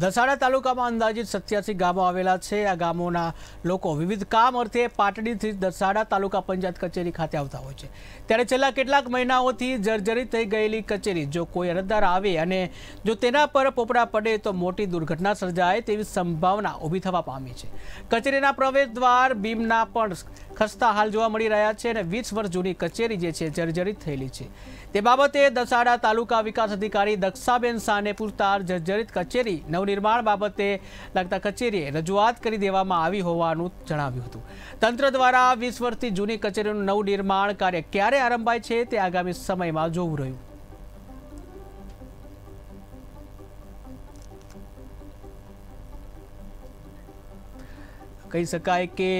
દસાડા તાલુકામાં અંદાજિત સત્યાસી ગામો આવેલા છે આ ગામોના લોકો વિવિધ કામ અર્થે પાટડીથી દસાડા તાલુકા પંચાયત કચેરી ખાતે આવતા હોય છે ત્યારે છેલ્લા કેટલાક મહિનાઓથી જર્જરિત થઈ ગયેલી કચેરી જો કોઈ અરજદાર આવે અને જો તેના પર પોપડા પડે તો મોટી દુર્ઘટના સર્જાય તેવી સંભાવના ઊભી થવા પામી છે કચેરીના પ્રવેશ દ્વાર બીમના પણ ખસતા હાલ જોવા મળી રહ્યા છે અને વીસ વર્ષ જૂની કચેરી જે છે જર્જરિત થયેલી છે તે બાબતે દસાડા તાલુકા વિકાસ અધિકારી દક્ષાબેન શાહને પૂરતા જર્જરિત કચેરી નવનિર્માણ બાબતે લાગતા કચેરીએ રજૂઆત કરી દેવામાં આવી હોવાનું જણાવ્યું હતું તંત્ર દ્વારા વીસ વર્ષથી જૂની કચેરીનું નવનિર્માણ કાર્ય ક્યારે આરંભાય છે તે આગામી સમયમાં જોવું રહ્યું કહી શકાય કે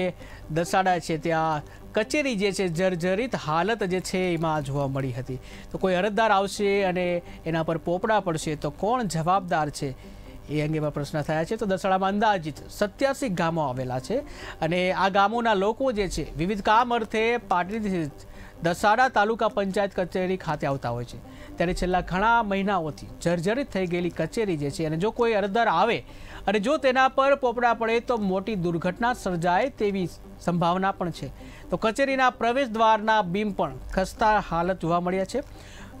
દસાડા છે ત્યાં કચેરી જે છે જર્જરિત હાલત જે છે એમાં જોવા મળી હતી તો કોઈ અરજદાર આવશે અને એના પર પોપડા પડશે તો કોણ જવાબદાર છે એ અંગેમાં પ્રશ્ન થયા છે તો દસાડામાં અંદાજિત સત્યાસી ગામો આવેલા છે અને આ ગામોના લોકો જે છે વિવિધ કામ અર્થે પાટડી દસાડા તાલુકા પંચાયત કચેરી ખાતે આવતા હોય છે ત્યારે છેલ્લા ઘણા મહિનાઓથી જર્જરિત થઈ ગયેલી કચેરી જે છે અને જો કોઈ અરજદાર આવે અને જો તેના પર પોપડા પડે તો મોટી દુર્ઘટના સર્જાય તેવી સંભાવના પણ છે તો કચેરીના પ્રવેશ દ્વારના બીમ પણ ખસતા હાલત જોવા મળ્યા છે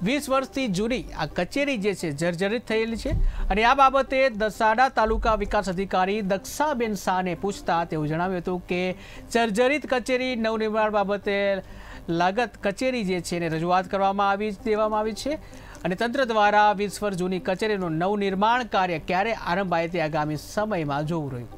વીસ વર્ષથી જૂની આ કચેરી જે છે જર્જરિત થયેલી છે અને આ બાબતે દસાડા તાલુકા વિકાસ અધિકારી દક્ષાબેન શાહને પૂછતા તેઓ જણાવ્યું હતું કે જર્જરિત કચેરી નવનિર્માણ બાબતે લાગત કચેરી જે છે એને રજૂઆત કરવામાં આવી દેવામાં આવી છે અને તંત્ર દ્વારા વિશ્વર જૂની કચેરીનું નવનિર્માણ કાર્ય ક્યારે આરંભાય તે આગામી સમયમાં જોવું રહ્યું